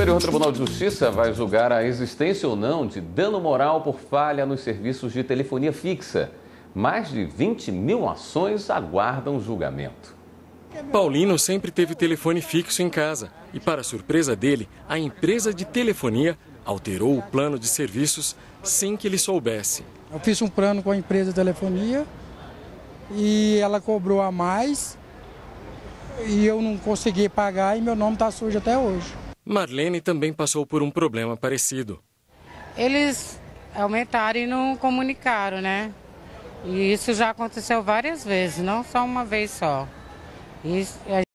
Superior Tribunal de Justiça vai julgar a existência ou não de dano moral por falha nos serviços de telefonia fixa. Mais de 20 mil ações aguardam julgamento. Paulino sempre teve telefone fixo em casa e, para surpresa dele, a empresa de telefonia alterou o plano de serviços sem que ele soubesse. Eu fiz um plano com a empresa de telefonia e ela cobrou a mais e eu não consegui pagar e meu nome está sujo até hoje. Marlene também passou por um problema parecido. Eles aumentaram e não comunicaram, né? E isso já aconteceu várias vezes, não só uma vez só. Isso,